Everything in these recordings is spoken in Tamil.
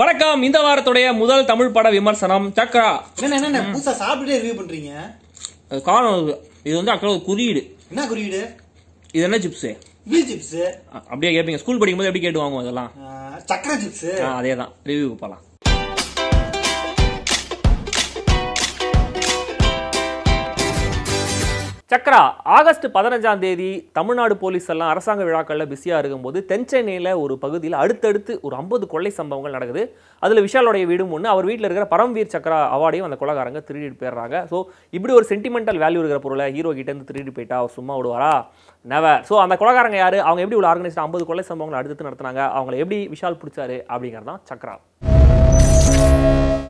வணக்கம் இந்த வாரத்துடைய முதல் தமிழ் பட விமர்சனம் சக்ரா என்ன என்ன புதுசா சாப்பிட்டுட்டே ரிவ்யூ பண்றீங்க காரணம் இது வந்து அக்கா குறியீடு என்ன குறியீடு இது என்ன சிப்ஸ் வீல் சிப்ஸ் அப்படியே கேட்பீங்க ஸ்கூல் படிக்கும்போது எப்படி கேட்டு வாங்குவோம் இதெல்லாம் சக்கரை சிப்ஸ் அதே தான் ரிவ்யூ போகலாம் சக்கரா ஆகஸ்ட் பதினஞ்சாம் தேதி தமிழ்நாடு போலீஸ் எல்லாம் அரசாங்க விழாக்களில் பிஸியாக இருக்கும்போது தென் சென்னையில் ஒரு பகுதியில் அடுத்தடுத்து ஒரு ஐம்பது கொள்ளை சம்பவங்கள் நடக்குது அதில் விஷாலுடைய வீடும் ஒன்று அவர் வீட்டில் இருக்கிற பரம்வீர் சக்ரா அவார்டையும் அந்த கொலகாரங்க திருடிட்டு போயிடுறாங்க ஸோ இப்படி ஒரு சென்டிமெண்டல் வேல்யூ இருக்கிற பொருளை ஹீரோ கிட்டேருந்து திருடி போயிட்டா அவர் சும்மா விடுவாரா நெவர் ஸோ அந்த கொலகாரங்க யார் அவங்க எப்படி உள்ள ஆர்கனைஸ்டாக ஐம்பது கொள்ளை சம்பவங்கள் அடுத்து நடத்துனாங்க அவங்களை எப்படி விஷால் பிடிச்சாரு அப்படிங்கிறது தான் சக்கரா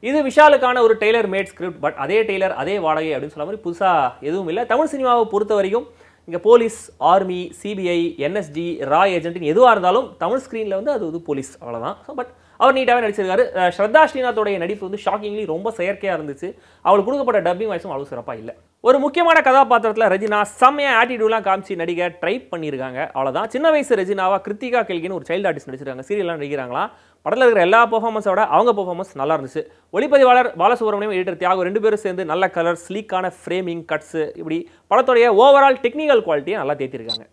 இது விஷாலுக்கான ஒரு டெய்லர் மேட் ஸ்கிரிப்ட் பட் அதே டெய்லர் அதே வாடகை அப்படின்னு சொல்ல மாதிரி புதுசாக எதுவும் இல்லை தமிழ் சினிமாவை பொறுத்த வரைக்கும் இங்கே போலீஸ் ஆர்மி சிபிஐ என்எஸ்டி ராய் ஏஜென்ட்னு எதுவாக இருந்தாலும் தமிழ் ஸ்க்ரீனில் வந்து அது வந்து போலீஸ் அவ்வளோதான் ஸோ பட் அவர் நீட்டாகவே நடிச்சிருக்காரு ஸ்ரத்தா ஸ்ரீநாத்தோடைய நடிப்பு வந்து ஷாக்கிங்லி ரொம்ப செயற்கையாக இருந்துச்சு அவளுக்கு கொடுக்கப்பட்ட டப்பிங் வாய்ஸும் அவ்வளோ சிறப்பாக இல்லை ஒரு முக்கியமான கதாபாத்திரத்தில் ரஜினா செம்மையாக ஆட்டிடியூட்லாம் காமிச்சு நடிக்க ட்ரை பண்ணியிருக்காங்க அவ்வளோதான் சின்ன வயசு ரஜினாவாக கிருத்திகா கேள்கின்னு ஒரு சைல்டு ஆர்டிஸ்ட் நடிச்சிருக்காங்க சீரியல்லாம் நடிக்கிறாங்களா படத்தில் இருக்கிற எல்லா பர்ஃபார்மன்ஸோட அவங்க பர்ஃபார்மன்ஸ் நல்லா இருந்துச்சு ஒளிப்பதிவாளர் பாலசுப்ரமணியம் எடிட்டர் தியாகம் ரெண்டு பேரும் சேர்ந்து நல்ல கலர் ஸ்லீக்கான ஃப்ரேமிங் கட்ஸு இப்படி படத்துடைய ஓவரால் டெக்னிக்கல் குவாலிட்டியை நல்லா தேத்திருக்காங்க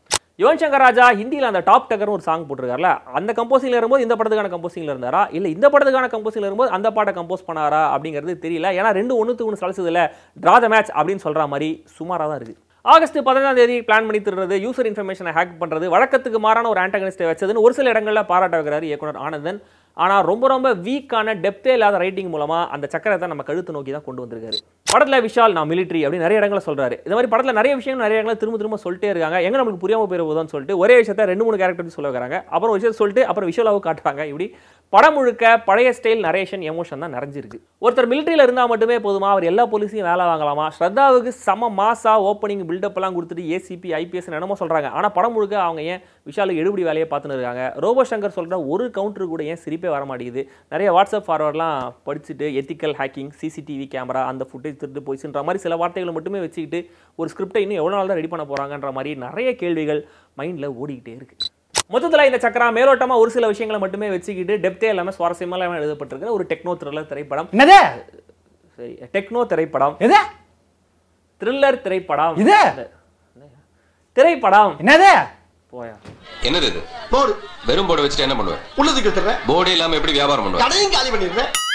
யுவன் சங்கர் ராஜா ஹிந்தியில் அந்த டாப் டக்கர்னு ஒரு சாங் போட்டிருக்காருல அந்த கம்போசிங்கில் இருக்கும்போது இந்த படத்துக்கான கம்போசிங்கில் இருந்தாரா இல்லை இந்த படத்துக்கான கம்போசிங்கில் இருக்கும்போது அந்த பாட்டை கம்போஸ் பண்ணாரா அப்படிங்கிறது தெரியல ஏன்னா ரெண்டு ஒன்றுத்துக்கு ஒன்று சலசதில் ட்ரா த மேட்ச் அப்படின்னு சொல்கிற மாதிரி சுமாராக தான் இருக்குது ஆகஸ்ட் பதினாம் தேதி பிளான் பண்ணி திருறது யூசர் இன்ஃபர்மேஷனை ஹேக் பண்ணுறது வழக்கத்துக்கு மாறான ஒரு ஆண்டகனிஸ்டை வச்சதுன்னு ஒரு சில இடங்களில் பாராட்ட வைக்கிறார் இயக்குனர் ஆனந்தன் ஆனால் ரொம்ப ரொம்ப வீக்கான டெப்தே இல்லாத ரைட்டிங் மூலமாக அந்த சக்கரத்தை நம்ம கழுத்து நோக்கி தான் கொண்டு வந்திருக்காரு படத்தில் விஷால் நான் மிலிட்ரி அப்படின்னு நிறைய இடங்களை சொல்கிறாரு இந்த மாதிரி படத்தில் நிறைய விஷயங்கள் நிறைய இடங்களை திரும்ப திரும்ப சொல்லிட்டே இருக்காங்க எங்கே நம்மளுக்கு புரியாமல் போயிருப்போதான்னு சொல்லிட்டு ஒரே விஷயத்த ரெண்டு மூணு கேரக்டர் சொல்ல வைக்கிறாங்க அப்புறம் விஷயத்தை சொல்லிட்டு அப்புறம் விஷுவலாகவும் காட்டுறாங்க இப்படி படம் முழுக்க பழைய ஸ்டைல் நரேஷன் எமோஷன் தான் நிறைஞ்சிருக்கு ஒருத்தர் மிலிட்ரியில் இருந்தால் மட்டுமே போதுமா அவர் எல்லா போலீஸையும் வேலை வாங்கலாமா ஸ்ரத்தாவுக்கு சம மாசா ஓப்பனிங் பில்டப் எல்லாம் கொடுத்துட்டு ஏசிபி ஐபிஎஸ் என்னமோ சொல்கிறாங்க ஆனால் படம் முழுக்க அவங்க ஏன் விஷாலுக்கு எடுபடி வேலையை பார்த்துன்னு இருக்காங்க ரோபோ சங்கர் சொல்கிற ஒரு கவுண்டர் கூட ஏன் சிரிப்பே வர மாட்டேங்குது நிறைய வாட்ஸ்அப் ஃபார்வர்ட்லாம் படிச்சுட்டு எத்திக்கல் ஹேக்கிங் சிசிடிவி கேமரா அந்த ஃபுட்டேஜ் திருட்டு பொய்ஸ்ன்ற மாதிரி சில வார்த்தைகளை மட்டுமே வச்சுக்கிட்டு ஒரு ஸ்கிரிப்டை இன்னும் எவ்வளோ நாள் தான் ரெடி பண்ண போகிறாங்கன்ற மாதிரி நிறைய கேள்விகள் மைண்டில் ஓடிக்கிட்டே இருக்குது மொத்தத்தில் இந்த சக்கரா மேலோட்டமாக ஒரு சில விஷயங்களை மட்டுமே வச்சுக்கிட்டு டெப்தே இல்லாமல் சுவாரஸ்யமாக இல்லாமல் எழுதப்பட்டிருக்கிற ஒரு டெக்னோ த்ரில்லர் திரைப்படம் என்னது சரி டெக்னோ திரைப்படம் எது த்ரில்லர் திரைப்படம் இது திரைப்படம் என்னது போயா என்னது இது போர்டு வெறும் போர்டு வச்சுட்டு என்ன பண்ணுவேன் உள்ளதுக்கு போர்டு இல்லாம எப்படி வியாபாரம் பண்ணுவேன் காலி பண்ணிடுறேன்